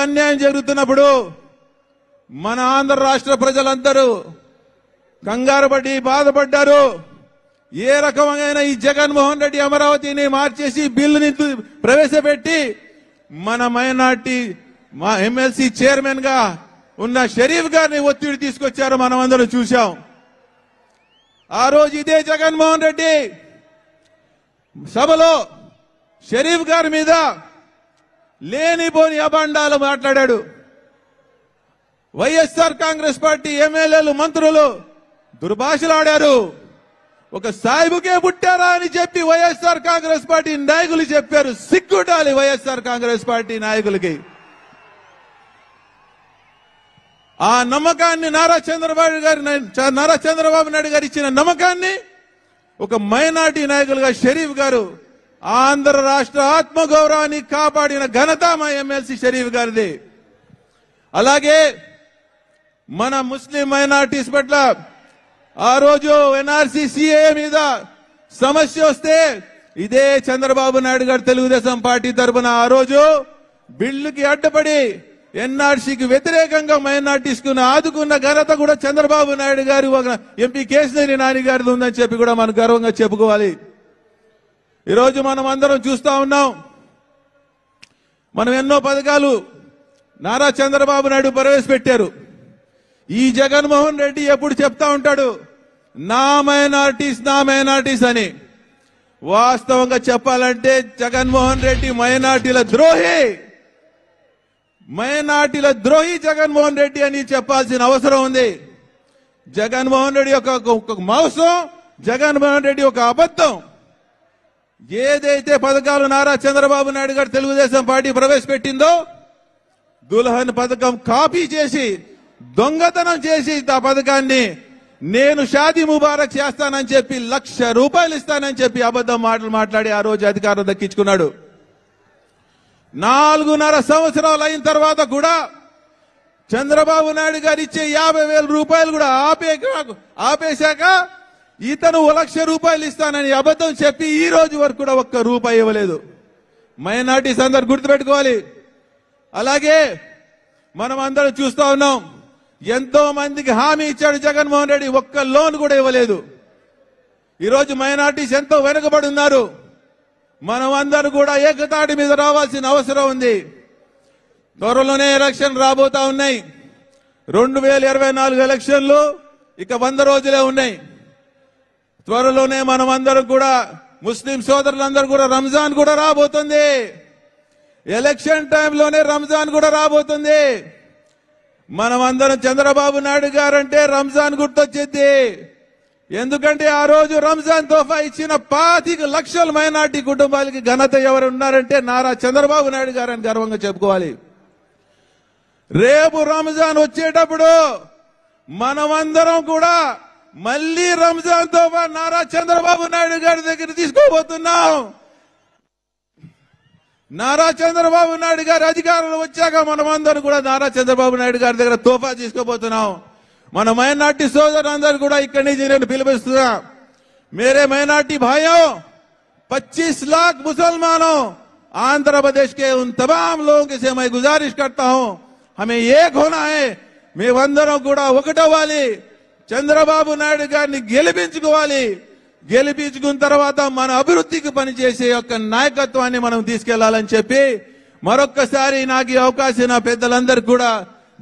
అన్యాయం జరుగుతున్నప్పుడు మన ఆంధ్ర రాష్ట్ర ప్రజలందరూ కంగారు పడి బాధపడ్డారు ఏ రకమైన ఈ జగన్మోహన్ రెడ్డి అమరావతిని మార్చేసి బిల్లుని ప్రవేశపెట్టి మన మైనార్టీ మా ఎమ్మెల్సీ చైర్మన్ గా ఉన్న షరీఫ్ గారిని ఒత్తిడి తీసుకొచ్చారు మనం అందరం చూశాం ఆ రోజు ఇదే జగన్మోహన్ రెడ్డి సభలో షరీఫ్ గారి మీద లేనిపోని అభాండాలు మాట్లాడాడు వైఎస్ఆర్ కాంగ్రెస్ పార్టీ ఎమ్మెల్యేలు మంత్రులు దుర్భాషలాడారు ఒక సాయిబుకే పుట్టారా అని చెప్పి వైఎస్ఆర్ కాంగ్రెస్ పార్టీ నాయకులు చెప్పారు సిగ్గుటాలి వైఎస్ఆర్ కాంగ్రెస్ పార్టీ నాయకులకి ఆ నమ్మకాన్ని నారా చంద్రబాబు గారి నారా చంద్రబాబు నాయుడు గారు ఇచ్చిన నమ్మకాన్ని ఒక మైనార్టీ నాయకులుగా షరీఫ్ గారు ఆంధ్ర రాష్ట్ర గౌరవాన్ని కాపాడిన ఘనత మా ఎమ్మెల్సీ షరీఫ్ గారిది అలాగే మన ముస్లిం మైనార్టీస్ పట్ల ఆ రోజు ఎన్ఆర్సీ సిఏ మీద సమస్య వస్తే ఇదే చంద్రబాబు నాయుడు గారు తెలుగుదేశం పార్టీ తరఫున ఆ రోజు బిల్లుకి అడ్డుపడి ఎన్ఆర్సీకి వ్యతిరేకంగా కు ఆదుకున్న ఘనత కూడా చంద్రబాబు నాయుడు గారు ఎంపీ కేసీఆర్ నాని గారిది ఉందని చెప్పి కూడా మనం గర్వంగా చెప్పుకోవాలి ఈరోజు మనం అందరం చూస్తూ ఉన్నాం మనం ఎన్నో పథకాలు నారా చంద్రబాబు నాయుడు ప్రవేశపెట్టారు ఈ జగన్మోహన్ రెడ్డి ఎప్పుడు చెప్తా ఉంటాడు నా మైనార్టీస్ నా మైనార్టీస్ అని వాస్తవంగా చెప్పాలంటే జగన్మోహన్ రెడ్డి మైనార్టీల ద్రోహి మైనార్టీల ద్రోహి జగన్మోహన్ రెడ్డి అని చెప్పాల్సిన అవసరం ఉంది జగన్మోహన్ రెడ్డి యొక్క మాంసం జగన్మోహన్ రెడ్డి ఒక అబద్ధం ఏదైతే పథకాలు నారా చంద్రబాబు నాయుడు గారు తెలుగుదేశం పార్టీ ప్రవేశపెట్టిందో దుల్హన్ పథకం కాపీ చేసి దొంగతనం చేసి ఆ పథకాన్ని నేను షాదీ ముబారక్ చేస్తానని చెప్పి లక్ష రూపాయలు ఇస్తానని చెప్పి అబద్ధం మాటలు మాట్లాడి ఆ రోజు అధికారం దక్కించుకున్నాడు నాలుగున్నర సంవత్సరాలు అయిన తర్వాత కూడా చంద్రబాబు నాయుడు గారు ఇచ్చే యాభై వేల రూపాయలు కూడా ఆపే ఆపేశాక ఇతను ఒక లక్ష రూపాయలు ఇస్తానని అబద్ధం చెప్పి ఈ రోజు వరకు కూడా ఒక్క రూపాయి ఇవ్వలేదు మైనార్టీస్ అందరు గుర్తుపెట్టుకోవాలి అలాగే మనం అందరం చూస్తా ఉన్నాం ఎంతో మందికి హామీ ఇచ్చాడు జగన్మోహన్ రెడ్డి ఒక్క లోన్ కూడా ఇవ్వలేదు ఈరోజు మైనార్టీస్ ఎంతో వెనుకబడి ఉన్నారు మనం అందరూ కూడా ఏకతాటి మీద రావాల్సిన అవసరం ఉంది త్వరలోనే ఎలక్షన్ రాబోతా ఉన్నాయి రెండు వేల ఇరవై నాలుగు ఎలక్షన్లు ఇక వంద రోజులే ఉన్నాయి త్వరలోనే మనం అందరం కూడా ముస్లిం సోదరులందరూ కూడా రంజాన్ కూడా రాబోతుంది ఎలక్షన్ టైంలోనే రంజాన్ కూడా రాబోతుంది మనం అందరం చంద్రబాబు నాయుడు గారంటే రంజాన్ గుర్తొచ్చింది ఎందుకంటే ఆ రోజు రంజాన్ తోఫా ఇచ్చిన పాతిక లక్షల మైనార్టీ కుటుంబాలకి ఘనత ఎవరు ఉన్నారంటే నారా చంద్రబాబు నాయుడు గారని గర్వంగా చెప్పుకోవాలి రేపు రంజాన్ వచ్చేటప్పుడు మనమందరం కూడా मल्ली रमजान तोहफा नाराचंद्र बाबू नायडू గారి దగ్గర తీసుకొపోతున్నాం नाराचंद्र बाबू नायडू గారి অধিকারలు వచ్చాక మనమందరం కూడా నారాచంద్రబాబు నాయుడు గారి దగ్గర తోఫా తీసుకొపోతున్నాం మన మైనారిటీ సోదరులందరూ కూడా ఇక్కడికి జరేని పిలుపిస్తున్నా मेरे माइनॉरिटी भाइयों 25 लाख मुसलमानों आंध्र प्रदेश के उन तमाम लोगों से मैं गुजारिश करता हूं हमें एक होना है మేమందరం కూడా ఒకటోవాలి చంద్రబాబు నాయుడు గారిని గెలిపించుకోవాలి గెలిపించుకున్న తర్వాత మన అభివృద్ధికి పనిచేసే యొక్క నాయకత్వాన్ని మనం తీసుకెళ్లాలని చెప్పి మరొక్కసారి నాకు ఈ అవకాశం నా పెద్దలందరికీ కూడా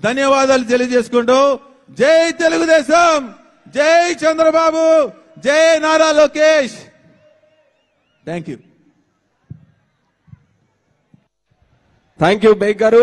ధన్యవాదాలు తెలియజేసుకుంటూ జై తెలుగుదేశం జై చంద్రబాబు జై Nara Lokesh thank you thank you బైక్ గారు